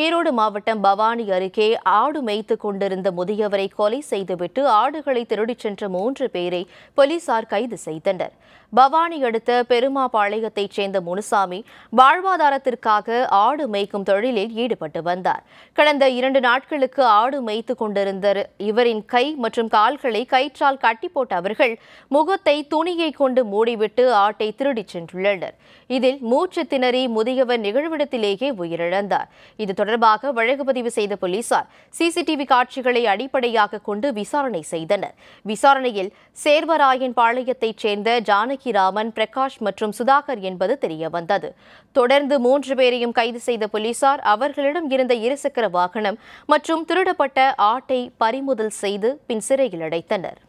ஈரோடு மாவட்டம் பவானி அருகே ஆடு மேய்த்து கொண்டிருந்த முதியவரை கொலை செய்துவிட்டு ஆடுகளை திருடிச் சென்ற மூன்று பேரை போலீசார் கைது செய்தனர் பவானி அடுத்த பெருமா பாளையத்தைச் சேர்ந்த முனுசாமி வாழ்வாதாரத்திற்காக ஆடு மேய்க்கும் தொழிலில் ஈடுபட்டு வந்தார் கடந்த இரண்டு நாட்களுக்கு ஆடு மேய்த்து கொண்டிருந்த இவரின் கை மற்றும் கால்களை கயிற்றால் கட்டி போட்ட அவர்கள் முகத்தை துணியை கொண்டு மூடிவிட்டு ஆட்டை திருடிச் சென்றுள்ளனர் இதில் மூச்சு திணறி முதியவர் நிகழ்விடத்திலேயே உயிரிழந்தார் இது தொடர்பாக வழக்கு பதிவு செய்த போலீசார் சிசிடிவி காட்சிகளை அடிப்படையாக கொண்டு விசாரணை செய்தனர் விசாரணையில் சேர்வராயன் பாளையத்தைச் சேர்ந்த ஜானகிராமன் பிரகாஷ் மற்றும் சுதாகர் என்பது தெரியவந்தது தொடர்ந்து மூன்று பேரையும் கைது செய்த போலீசார் அவர்களிடம் இருந்த இருசக்கர வாகனம் மற்றும் திருடப்பட்ட ஆட்டை பறிமுதல் செய்து பின் சிறையில் அடைத்தனர்